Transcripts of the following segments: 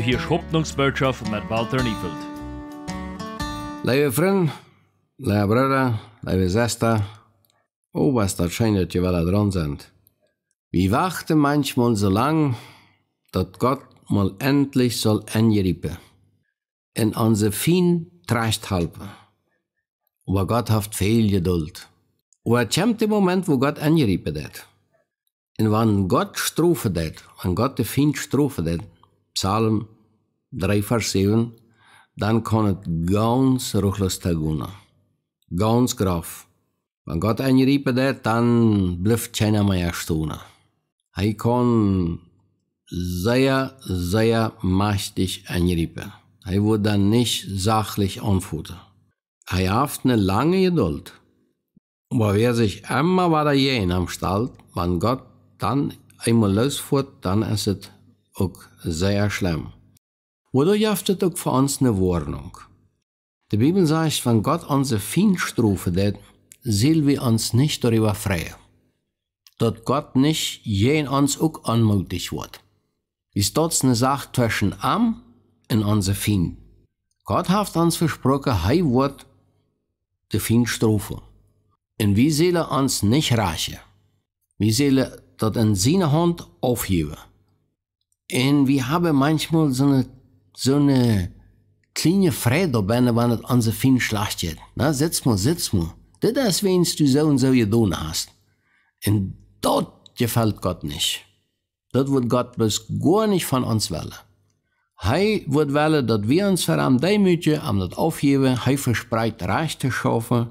Du hörst Hoffnungsbotschaft mit Walter Niefeld. Liebe Freunde, liebe Brüder, liebe Schwester, oh, was das schön, dass ihr alle dran sind. Wir warten manchmal so lang, dass Gott mal endlich soll angerieben. In unsere Fien Tracht halten. Aber Gott hat viel Geduld. Und es kommt der Moment, wo Gott angerieben wird. Und wenn Gott strafen hat, wenn Gott die Feind strafen hat, Psalm 3, Vers 7, dan kon ganz ruchlos ruglestaguna, ganz graf. Wenn Gott einriepen det, dann bleibt keiner mehr stehen. Er kann sehr, sehr mächtig einriepen. Er wird dann nicht sachlich antworten. Er hat eine lange Geduld. Aber wer sich immer wieder je am Stall, wenn Gott dann einmal losführt, dann ist es ook zeer schlimm. Wodurch jaftet auch für uns eine Warnung. Die Bibel sagt, wenn Gott unsere Feind tut, wird, wir uns nicht darüber freuen. Dort Gott nicht jen uns auch anmutig wird. Ist dort eine Sache zwischen am und unser Feind. Gott hat uns versprochen, hei wird die Feind Und wir sollen uns nicht rächen. Wir sollen das in seine Hand aufheben. Und wir haben manchmal so eine, so eine kleine Freude, wenn das an so viel schlecht Na, sitz mal, sitz mal. Das ist, wenn du so und so getan hast. Und das gefällt Gott nicht. Das wird Gott bis gar nicht von uns wollen. Hij wird wollen, dass wir uns vor allem demütigen, am das aufheben, hij verspreit Reich zu schaffen.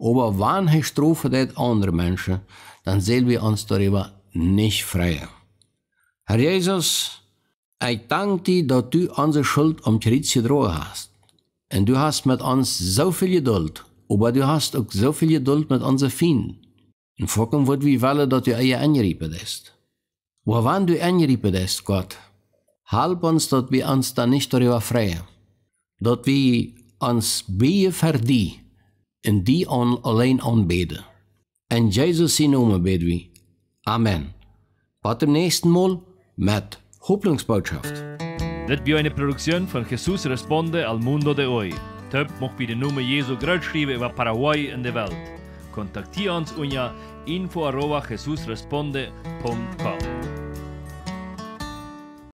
Aber wann hij Strafe das andere Menschen, dann sehen wir uns darüber nicht freier. Herr Jezus, ik dank u dat u onze schuld om Christus gedrogen hast. En u hast met ons zoveel geduld, maar u hast ook zoveel geduld met onze vrienden. En volken wordt wie willen dat u je aangeriepen is. Waarvan u aangeriepen is, God, help ons dat we ons dan niet door vrijen. Dat we ons bijen verdien en die on alleen aanbeden. En Jezus' naam bidden we. Amen. Wat de nächsten Mal. Matt, Hoffnungsbotschaft. Das ist eine Produktion von Jesus Responde al Mundo de Hoy. Töp må vi det nummeret Jesu grødskrive over Paraguay in der Welt. Kontakti uns unter info arroba jesusresponde.com.